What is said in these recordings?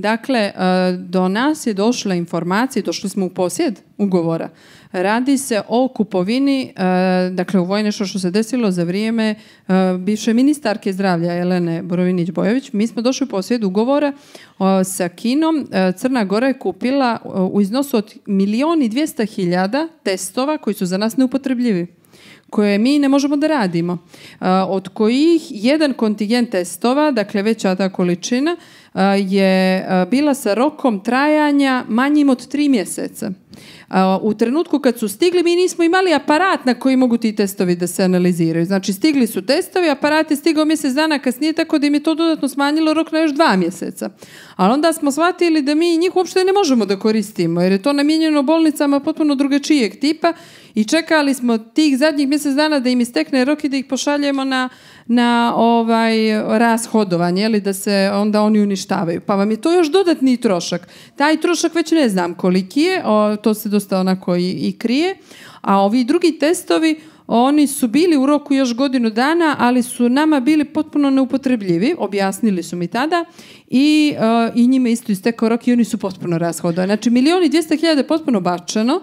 Dakle, e, do nas je došla informacija, došli smo u posjed ugovora. Radi se o kupovini, e, dakle, u je što se desilo za vrijeme e, bivše ministarke zdravlja Elene Borovinić-Bojović. Mi smo došli u posjed ugovora sa Kinom. Crna Gora je kupila u iznosu od milijoni dvijesta hiljada testova koji su za nas neupotrebljivi koje mi ne možemo da radimo. Od kojih jedan kontingent testova, dakle veća ta količina, je bila sa rokom trajanja manjim od tri mjeseca. U trenutku kad su stigli, mi nismo imali aparat na koji mogu ti testovi da se analiziraju. Znači, stigli su testovi, aparat je stigao mjesec dana kasnije, tako da im je to dodatno smanjilo rok na još dva mjeseca. Ali onda smo shvatili da mi njih uopšte ne možemo da koristimo, jer je to namijenjeno bolnicama potpuno drugačijeg tipa i čekali smo tih zadnjih mjesec dana da im istekne rok i da ih pošaljemo na, na ovaj rashodovanje, ili da se onda oni uništavaju. Pa vam je to još dodatni trošak. Taj trošak već ne znam koliki je, to to se dosta onako i, i krije. A ovi drugi testovi, oni su bili u roku još godinu dana, ali su nama bili potpuno neupotrebljivi, objasnili su mi tada i, e, i njima isto istekao rok i oni su potpuno rashodali. Znači, i dvjesto hiljada je potpuno bačeno,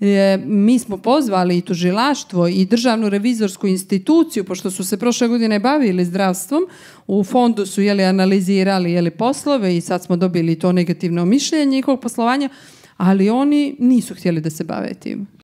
je mi smo pozvali i tužilaštvo i državnu revizorsku instituciju, pošto su se prošle godine bavili zdravstvom, u fondu su jeli, analizirali jeli, poslove i sad smo dobili to negativno mišljenje njihovog poslovanja, ali oni nisu htjeli da se bave tim.